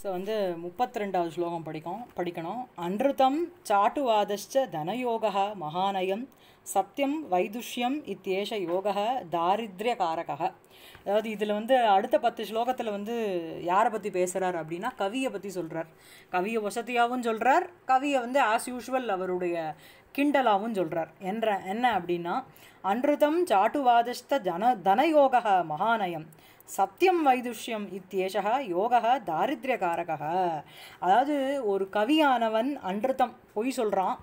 so வந்து முப்பத்தி ரெண்டாவது ஸ்லோகம் படிக்கும் படிக்கணும் அன்ருதம் சாட்டுவாதஷ்ச தனயோக மகாநயம் சத்தியம் வைதுஷ்யம் இத்தேஷ யோக தாரித்ரிய காரக அதாவது இதில் வந்து அடுத்த பத்து ஸ்லோகத்தில் வந்து யாரை பற்றி பேசுகிறார் அப்படின்னா கவியை பற்றி சொல்கிறார் கவியை வசதியாகவும் சொல்கிறார் கவியை வந்து ஆஸ் யூஷுவல் அவருடைய கிண்டலாவும் சொல்கிறார் என்ற என்ன அப்படின்னா அன்றுதம் சாட்டுவாதஸ்த ஜன தனயோக மகாநயம் சத்தியம் வைதுஷ்யம் இத்தேஷா யோகா தாரித்ரியகாரகா அதாவது ஒரு கவியானவன் அன்றுத்தம் பொய் சொல்கிறான்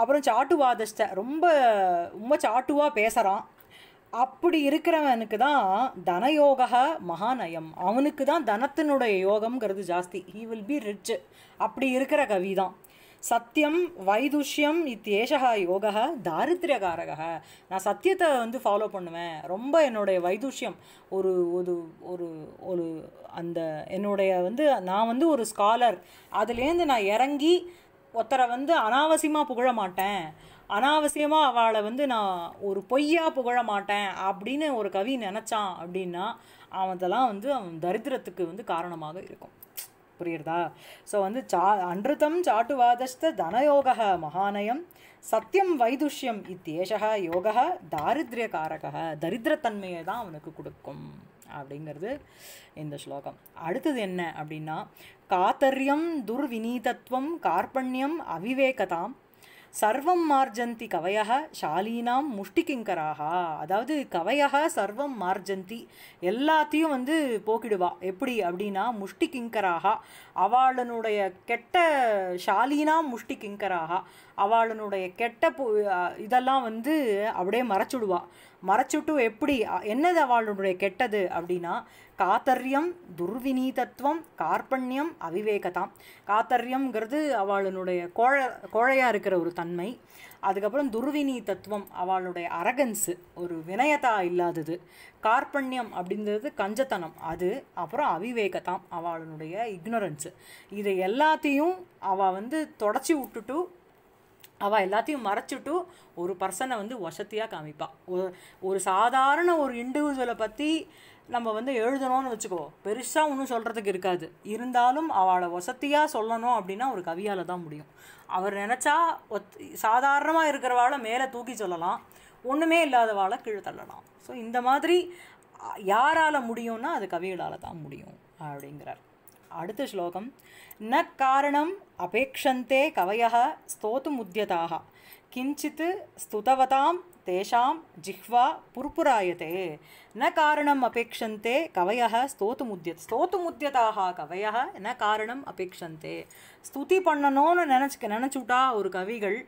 அப்புறம் சாட்டுவாதிஷ்ட ரொம்ப ரொம்ப சாட்டுவாக பேசுகிறான் அப்படி இருக்கிறவனுக்கு தான் தனயோக மகாநயம் அவனுக்கு தான் தனத்தினுடைய யோகம்ங்கிறது ஜாஸ்தி ஹீ வில் பி ரிச் அப்படி இருக்கிற கவி தான் சத்தியம் வைதுஷ்யம் இத்தியேஷா யோகா தாரித்திரகாரகா நான் சத்தியத்தை வந்து ஃபாலோ பண்ணுவேன் ரொம்ப என்னுடைய வைதுஷ்யம் ஒரு ஒரு ஒரு ஒரு அந்த என்னுடைய வந்து நான் வந்து ஒரு ஸ்காலர் அதுலேருந்து நான் இறங்கி ஒருத்தரை வந்து அனாவசியமாக புகழ மாட்டேன் அனாவசியமாக அவளை வந்து நான் ஒரு பொய்யாக புகழ மாட்டேன் அப்படின்னு ஒரு கவி நினச்சான் அப்படின்னா அவன் அதெல்லாம் வந்து அவன் தரித்திரத்துக்கு வந்து காரணமாக இருக்கும் புரியுறதா ஸோ வந்து சா அன்றுதம் சாட்டுவாதஸ்த தனயோக மகானயம் சத்தியம் வைதுஷ்யம் இத்தேஷா யோகா தாரித்ரியகாரக தரித்திரத்தன்மையை தான் அவனுக்கு கொடுக்கும் அப்படிங்கிறது இந்த ஸ்லோகம் அடுத்தது என்ன அப்படின்னா காத்தரியம் துர்வினீதத்துவம் கார்பண்யம் அவிவேகதாம் சர்வம் மார்ஜந்தி கவையாக ஷாலீனாம் முஷ்டிகிங்கராக அதாவது கவையாக சர்வம் மார்ஜந்தி எல்லாத்தையும் வந்து போக்கிடுவா எப்படி அப்படின்னா முஷ்டிகிங்கராக அவளனுடைய கெட்ட ஷாலீனாம் முஷ்டிகிங்கராக அவளனுடைய கெட்ட இதெல்லாம் வந்து அப்படியே மறைச்சுடுவா மறைச்சுட்டும் எப்படி என்னது அவளுடைய கெட்டது அப்படின்னா காத்தர்யம் துர்விநீதத்துவம் கார்பண்யம் அவிவேகதாம் காத்தர்யம்ங்கிறது அவளுடைய கோழ கோழையாக இருக்கிற ஒரு தன்மை அதுக்கப்புறம் துர்விநீதத்துவம் அவளுடைய அரகன்ஸு ஒரு வினயதா இல்லாதது கார்பண்யம் அப்படிங்கிறது கஞ்சத்தனம் அது அப்புறம் அவிவேகதாம் அவளுடைய இக்னரன்ஸு இதை எல்லாத்தையும் அவள் வந்து தொடச்சி விட்டுட்டு அவள் எல்லாத்தையும் மறைச்சிட்டு ஒரு பர்சனை வந்து வசதியாக காமிப்பாள் ஒரு ஒரு சாதாரண ஒரு இண்டிவிஜுவலை பற்றி நம்ம வந்து எழுதணும்னு வச்சுக்கோ பெருசாக ஒன்றும் சொல்கிறதுக்கு இருக்காது இருந்தாலும் அவளை வசதியாக சொல்லணும் அப்படின்னா ஒரு கவியால் தான் முடியும் அவர் நினச்சா ஒத் சாதாரணமாக இருக்கிறவாளை மேலே தூக்கி சொல்லலாம் ஒன்றுமே இல்லாதவாளை கீழே தள்ளலாம் ஸோ இந்த மாதிரி யாரால் முடியும்னா அது கவிகளால் தான் முடியும் அப்படிங்கிறார் அடுத்த ஸ்லோகம் ந காரணம் அபேக்ஷந்தே கவய முத்தியதாக கிஞ்சித் ஸ்துதவதாம் तेषां जिह्वा पुरपुरायते न कारणम् ஸ்தோத்து कवयः ஸ்தோத்து स्तोतुमुद्यताः கவையாக என்ன காரணம் அபேக்ஷந்தே ஸ்துதி பண்ணணும்னு நினச்சி நினச்சுட்டா ஒரு கவிகள்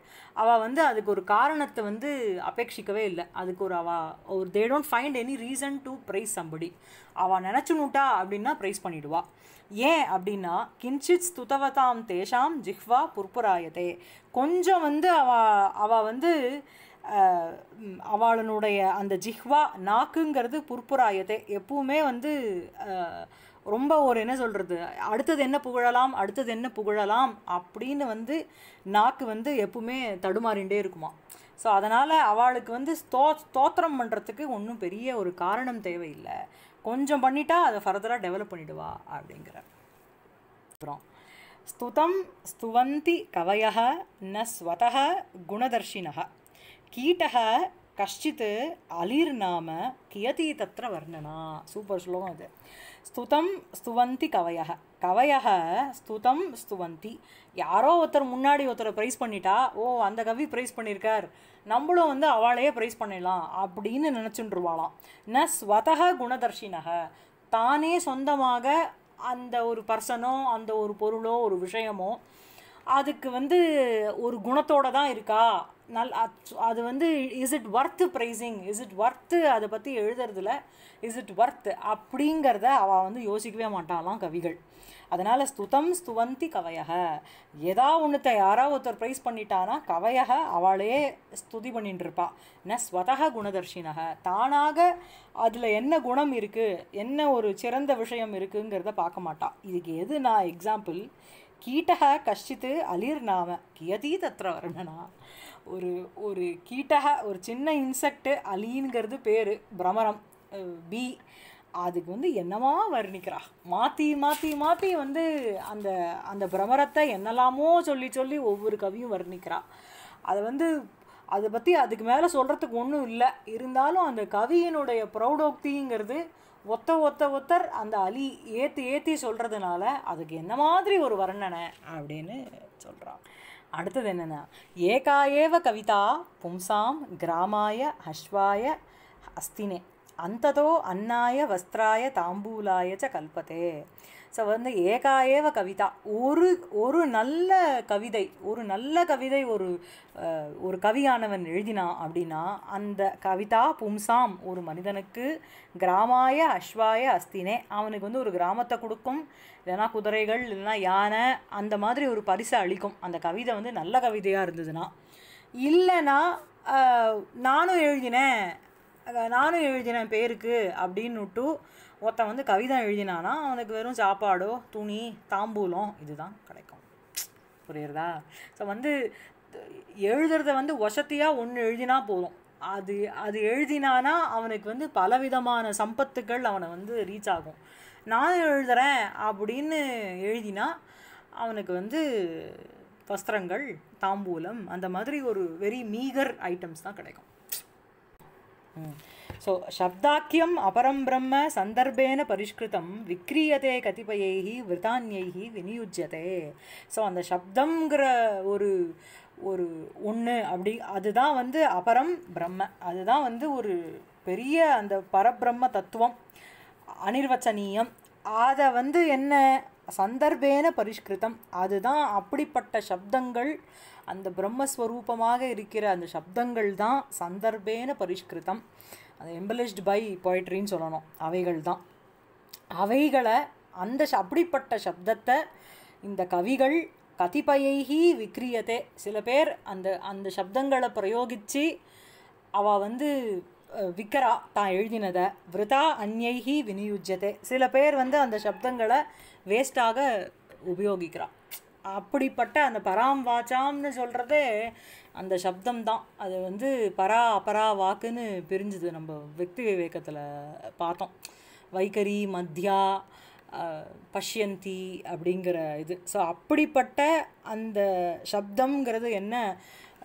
அவள் வந்து அதுக்கு ஒரு காரணத்தை வந்து அபேட்சிக்கவே இல்லை அதுக்கு ஒரு அவள் ஒரு they don't find any reason to praise somebody அவள் நினச்சுனுட்டா அப்படின்னா ப்ரைஸ் பண்ணிடுவா ஏன் அப்படின்னா கிஞ்சித் ஸ்துதவதாம் தேஷாம் ஜிஹ்வா புர்புராயதே கொஞ்சம் வந்து அவள் அவள் வந்து அவளனுடைய அந்த ஜிஹ்வா நாக்குங்கிறது புற்புராயத்தை எப்பவுமே வந்து ரொம்ப ஒரு என்ன சொல்கிறது அடுத்தது என்ன புகழலாம் அடுத்தது என்ன புகழலாம் அப்படின்னு வந்து நாக்கு வந்து எப்பவுமே தடுமாறிண்டே இருக்குமா ஸோ அதனால் அவளுக்கு வந்து ஸ்தோ ஸ்தோத்திரம் பண்ணுறதுக்கு ஒன்றும் பெரிய ஒரு காரணம் தேவையில்லை கொஞ்சம் பண்ணிட்டா அதை ஃபர்தராக டெவலப் பண்ணிடுவா அப்படிங்கிற அப்புறம் ஸ்துதம் ஸ்துவந்தி கவய ந ஸ்வத குணதர்ஷினக कीटः कश्चित् अलिर्नाम கியதி தத்திர வர்ணனா சூப்பர் श्लोकम् इति ஸ்துதம் ஸ்துவந்தி கவையக கவையக ஸ்துதம் ஸ்துவந்தி யாரோ ஒருத்தர் முன்னாடி ஒருத்தரை ப்ரைஸ் பண்ணிட்டா ஓ அந்த கவி ப்ரைஸ் பண்ணியிருக்கார் நம்மளும் வந்து அவளையே ப்ரைஸ் பண்ணிடலாம் அப்படின்னு நினச்சுட்டுருவாளாம் ந ஸ்வதக குணதர்ஷினக தானே சொந்தமாக அந்த ஒரு பர்சனோ அந்த ஒரு பொருளோ ஒரு விஷயமோ அதுக்கு வந்து ஒரு குணத்தோடு தான் இருக்கா நல் அது வந்து is it worth praising is it worth அதை பற்றி எழுதுறதுல இஸ் இட் ஒர்த்து அப்படிங்கிறத அவள் வந்து யோசிக்கவே மாட்டாளாம் கவிகள் அதனால் ஸ்துதம் ஸ்துவந்தி கவையக ஏதா ஒன்றுத்தை யாராவது ஒருத்தர் ப்ரைஸ் பண்ணிட்டானா கவையக அவளே ஸ்துதி பண்ணிட்டு இருப்பா ந ஸ்வதக குணதர்ஷினக தானாக அதில் என்ன குணம் இருக்குது என்ன ஒரு சிறந்த விஷயம் இருக்குங்கிறத பார்க்க மாட்டாள் இதுக்கு எது நான் எக்ஸாம்பிள் கீட்டக கஷ்டித்து அலிர்நாம கியதி தத்ர வர்ணனா ஒரு ஒரு கீட்டக ஒரு சின்ன இன்செக்டு அலிங்கிறது பேர் பிரமரம் பி அதுக்கு வந்து என்னமா வர்ணிக்கிறா மாற்றி மாற்றி மாற்றி வந்து அந்த அந்த பிரமரத்தை என்னெல்லாமோ சொல்லி சொல்லி ஒவ்வொரு கவியும் வர்ணிக்கிறா அதை வந்து அதை பற்றி அதுக்கு மேலே சொல்கிறதுக்கு ஒன்றும் இல்லை இருந்தாலும் அந்த கவியினுடைய ப்ரௌடோக்திங்கிறது ஒத்த ஒத்த ஒத்தர் அந்த அலி ஏற்றி ஏற்றி சொல்கிறதுனால அதுக்கு என்ன மாதிரி ஒரு வர்ணனை அப்படின்னு சொல்கிறான் அடுத்தது என்னென்னா ஏகாயேவ கவிதா பும்சாம் கிராமாய ஹஸ்வாய அஸ்தினே அந்ததோ அன்னாய வஸ்திராய தாம்பூலாய ச கல்பத்தே ஸோ வந்து ஏகா ஏவ கவிதா ஒரு ஒரு நல்ல கவிதை ஒரு நல்ல கவிதை ஒரு ஒரு கவியானவன் எழுதினான் அப்படின்னா அந்த கவிதா பும்சாம் ஒரு மனிதனுக்கு கிராமாய அஸ்வாய அஸ்தினே அவனுக்கு வந்து ஒரு கிராமத்தை கொடுக்கும் இல்லைனா குதிரைகள் இல்லைனா யானை அந்த மாதிரி ஒரு பரிசை அளிக்கும் அந்த கவிதை வந்து நல்ல கவிதையாக இருந்ததுன்னா இல்லைனா நானும் எழுதினேன் நானும் எழுதினேன் பேருக்கு அப்படின்னுட்டு ஒருத்தன் வந்து கவிதை எழுதினானா அவனுக்கு வெறும் சாப்பாடோ துணி தாம்பூலம் இதுதான் கிடைக்கும் புரியுறதா ஸோ வந்து எழுதுறத வந்து வசதியாக ஒன்று எழுதினா போதும் அது அது எழுதினானா அவனுக்கு வந்து பலவிதமான சம்பத்துக்கள் அவனை வந்து ரீச் ஆகும் நான் எழுதுகிறேன் அப்படின்னு எழுதினா அவனுக்கு வந்து வஸ்திரங்கள் தாம்பூலம் அந்த மாதிரி ஒரு வெரி மீகர் ஐட்டம்ஸ் தான் கிடைக்கும் ஸோ சப்தாக்கியம் அபரம் பிரம்ம சந்தர்பேன பரிஷ்கிருதம் விக்ரியதே கதிபயை விருதான்யை விநியுஜதே ஸோ அந்த சப்தங்கிற ஒரு ஒரு ஒன்று அப்படி அதுதான் வந்து அபரம் பிரம்ம அதுதான் வந்து ஒரு பெரிய அந்த பரபிரம்ம தத்துவம் அனிர்வச்சனீயம் அதை வந்து என்ன சந்தர்ப்பேன பரிஷ்கிருதம் அதுதான் அப்படிப்பட்ட சப்தங்கள் அந்த பிரம்மஸ்வரூபமாக இருக்கிற அந்த சப்தங்கள் தான் சந்தர்ப்பேன பரிஷ்கிருதம் அது எம்பலிஷ்ட் பை போய்ட்ரின்னு சொல்லணும் அவைகள் தான் அவைகளை அந்த அப்படிப்பட்ட சப்தத்தை இந்த கவிகள் கதிப்பயி விக்ரியத்தை சில பேர் அந்த அந்த சப்தங்களை பிரயோகித்து அவள் வந்து விக்கரா தான் எழுதினதை விரதா அந்நைஹி வினியுஜ்ஜதே சில பேர் வந்து அந்த சப்தங்களை வேஸ்ட்டாக உபயோகிக்கிறான் அப்படிப்பட்ட அந்த பராம் வாச்சாம்னு சொல்கிறதே அந்த சப்தம் தான் அது வந்து பரா அபரா வாக்குன்னு பிரிஞ்சுது நம்ம வெக்தி விவேகத்தில் பார்த்தோம் வைகரி மத்யா பஷ்யந்தி அப்படிங்கிற இது ஸோ அப்படிப்பட்ட அந்த சப்தங்கிறது என்ன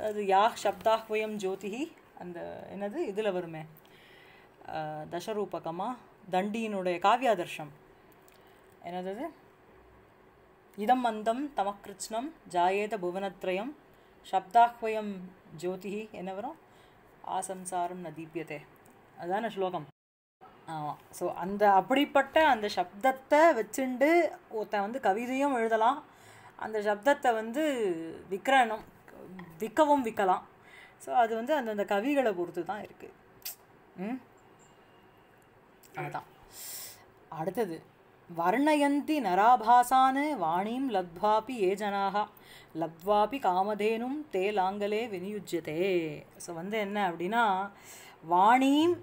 அது யா சப்தாஹ்வயம் ஜோதிஹி அந்த என்னது இதில் வருமே தசரூபகமாக தண்டியினுடைய காவியாதர்ஷம் என்னது இதம் மந்தம் தமக்கிருஷ்ணம் ஜாயேத புவனத்ரயம் சப்தாஹ்வயம் ஜோதிஹி என்ன வரும் ஆசம்சாரம் தீபியதே அதான ஸ்லோகம் ஆமாம் ஸோ அந்த அப்படிப்பட்ட அந்த சப்தத்தை வச்சுண்டு ஒருத்தன் வந்து கவிதையும் எழுதலாம் அந்த சப்தத்தை வந்து விக்கிரணம் விற்கவும் விற்கலாம் ஸோ அது வந்து அந்தந்த கவிகளை பொறுத்து தான் இருக்குது அதுதான் அடுத்தது வர்ணயந்தி நராபாசான வாணிம் லப்வாபி ஏ ஜனாக லப்வாபி காமதேனும் தே லாங்கலே ஸோ வந்து என்ன அப்படின்னா வாணிம்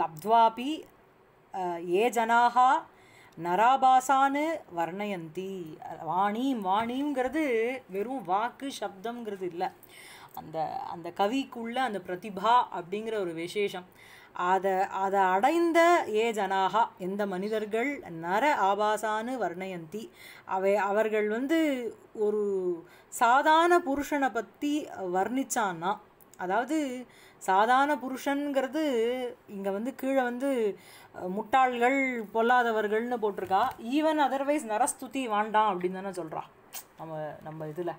லப்வாபி ஏ ஜனாக நராபாசான்னு வர்ணயந்தி வாணிம் வாணிங்கிறது வெறும் வாக்கு சப்தங்கிறது இல்லை அந்த அந்த கவிக்குள்ளே அந்த பிரதிபா அப்படிங்கிற ஒரு விசேஷம் அதை அதை அடைந்த ஏ ஜனாகா எந்த மனிதர்கள் நர ஆபாசானு வர்ணயந்தி அவை அவர்கள் வந்து ஒரு சாதாரண புருஷனை பற்றி வர்ணிச்சான்னா அதாவது சாதாரண புருஷனுங்கிறது இங்கே வந்து கீழே வந்து முட்டாள்கள் பொல்லாதவர்கள்னு போட்டிருக்கா ஈவன் அதர்வைஸ் நரஸ்துதி வாண்டாம் அப்படின்னு தானே சொல்கிறான் நம்ம நம்ம இதில்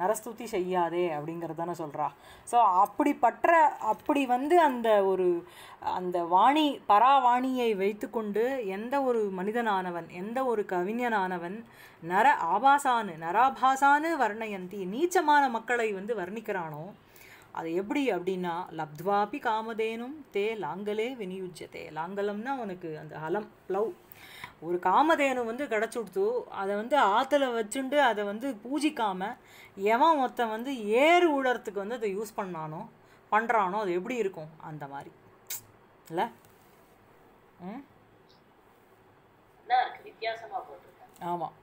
நரஸ்துத்தி செய்யாதே அப்படிங்கிறது தானே சொல்கிறா ஸோ அப்படிப்பட்ட அப்படி வந்து அந்த ஒரு அந்த வாணி பராவாணியை வைத்துக்கொண்டு எந்த ஒரு மனிதனானவன் எந்த ஒரு கவிஞனானவன் நர ஆபாசானு நராபாசானு வர்ணயந்தி நீச்சமான மக்களை வந்து வர்ணிக்கிறானோ அது எப்படி அப்படின்னா லப்துவாபி காமதேனும் தே லாங்கலே வினியுஜ்யத்தே லாங்கலம்னா அவனுக்கு அந்த ஹலம் ப்ளவ் ஒரு காமதேனு வந்து கிடச்சி கொடுத்து அதை வந்து ஆற்றுல வச்சுண்டு அதை வந்து பூஜிக்காமல் எவன் ஒருத்தன் வந்து ஏறு ஊழறதுக்கு வந்து அதை யூஸ் பண்ணானோ பண்ணுறானோ அது எப்படி இருக்கும் அந்த மாதிரி இல்லை ம் ஆமாம்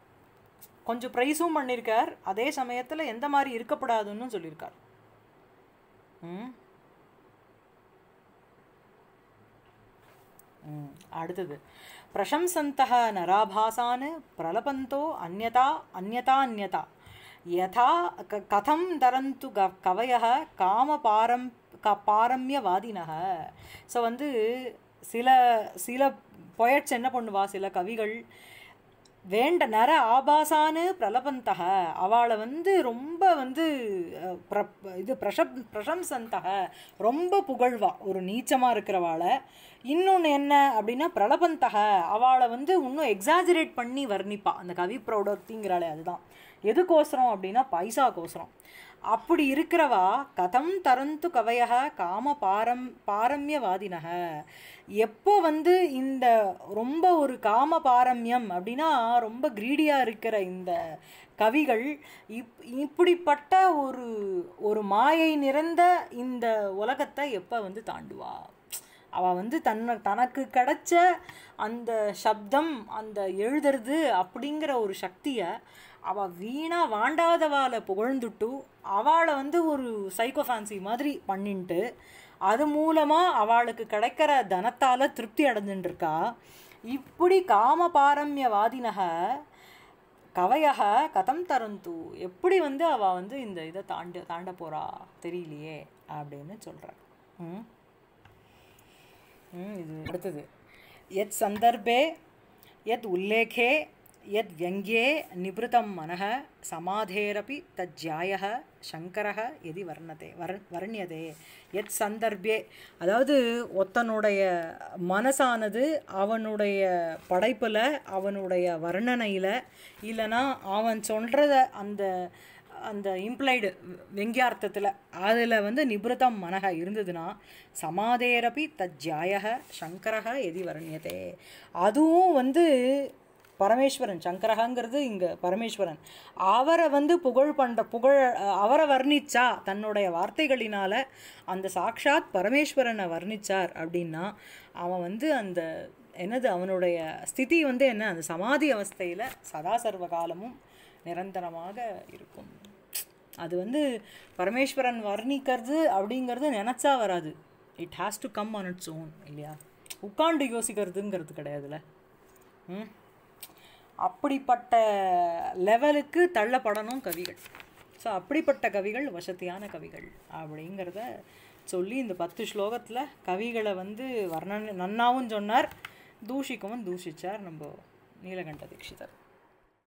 கொஞ்சம் ப்ரைஸும் பண்ணியிருக்கார் அதே சமயத்தில் எந்த மாதிரி இருக்கப்படாதுன்னு சொல்லியிருக்கார் ம் ம் அடுத்தது பிரசம்சந்தக நராபாசான் பிரலபந்தோ அந்யதா அந்யதா அந்யதா யதா க கதம் தரந்து க கவய காம பாரம் க பாரம்யவாதினக ஸோ வந்து சில சில பொயட்ஸ் என்ன பண்ணுவா சில கவிகள் வேண்ட நர ஆபாசானு பிரலபந்தக அவளை வந்து ரொம்ப வந்து இது பிரஷப் பிரசம்சந்தக ரொம்ப புகழ்வா ஒரு நீச்சமாக இருக்கிறவாளை இன்னொன்று என்ன அப்படின்னா பிரலபந்தக அவளை வந்து இன்னும் எக்ஸாஜரேட் பண்ணி வர்ணிப்பா அந்த கவி ப்ரௌடர்த்திங்கிறாளே அதுதான் எதுக்கோசரம் அப்படின்னா பைசாக்கோசரம் அப்படி இருக்கிறவா கதம் தரந்து கவையக காம பாரம் பாரம்யவாதினக எப்போ வந்து இந்த ரொம்ப ஒரு காம பாரம்யம் அப்படின்னா ரொம்ப கிரீடியாக இருக்கிற இந்த கவிகள் இப் இப்படிப்பட்ட ஒரு ஒரு மாயை நிறைந்த இந்த உலகத்தை எப்போ வந்து தாண்டுவா அவள் வந்து தன்னை தனக்கு கிடைச்ச அந்த சப்தம் அந்த எழுதுறது அப்படிங்கிற ஒரு சக்தியை அவள் வீணாக வாண்டாதவாளை புகழ்ந்துட்டு அவளை வந்து ஒரு சைக்கோ ஃபேன்சி மாதிரி பண்ணின்ட்டு அது மூலமாக அவளுக்கு கிடைக்கிற தனத்தால் திருப்தி அடைஞ்சுட்டுருக்கா இப்படி காம பாரம்யவாதினக கவையக கதம் தரந்து எப்படி வந்து அவள் வந்து இந்த இதை தாண்ட தாண்ட போகிறா தெரியலையே அப்படின்னு சொல்கிறாள் ம் இது அடுத்தது எத் சந்தர்ப்பே எத் உல்லேகே यद् व्यङ्ग्ये निभृतं मनः समाधेरपि तज्ज्यायः சங்கரக எதி வர்ணதே வர் வர்ணியதே எத் சந்தர்ப்பே அதாவது ஒத்தனுடைய மனசானது அவனுடைய படைப்பில் அவனுடைய வர்ணனையில் இல்லைன்னா அவன் சொல்கிறத அந்த அந்த இம்ப்ளைடு வெங்கியார்த்தத்தில் அதில் வந்து நிபுரதம் மனக இருந்ததுன்னா சமாதேரப்பி தஜ்ஜாயக சங்கரக எதி வர்ணியதே அதுவும் வந்து பரமேஸ்வரன் சங்கரகாங்கிறது இங்கே பரமேஸ்வரன் அவரை வந்து புகழ் பண்ணுற புகழ் அவரை வர்ணிச்சா தன்னுடைய வார்த்தைகளினால் அந்த சாக்ஷாத் பரமேஸ்வரனை வர்ணித்தார் அப்படின்னா அவன் வந்து அந்த என்னது அவனுடைய ஸ்திதி வந்து என்ன அந்த சமாதி அவஸ்தையில் சதாசர்வ காலமும் நிரந்தரமாக இருக்கும் அது வந்து பரமேஸ்வரன் வர்ணிக்கிறது அப்படிங்கிறது நினச்சா வராது it has to come on its own இல்லையா உட்காண்டு யோசிக்கிறதுங்கிறது கிடையாதுல்ல ம் அப்படிப்பட்ட லெவலுக்கு தள்ளப்படணும் கவிகள் ஸோ அப்படிப்பட்ட கவிகள் வசதியான கவிகள் அப்படிங்கிறத சொல்லி இந்த பத்து ஸ்லோகத்தில் கவிகளை வந்து வர்ணன் நன்னாவும் சொன்னார் தூஷிக்கவும் தூஷித்தார் நம்ம நீலகண்ட தீட்சிதர்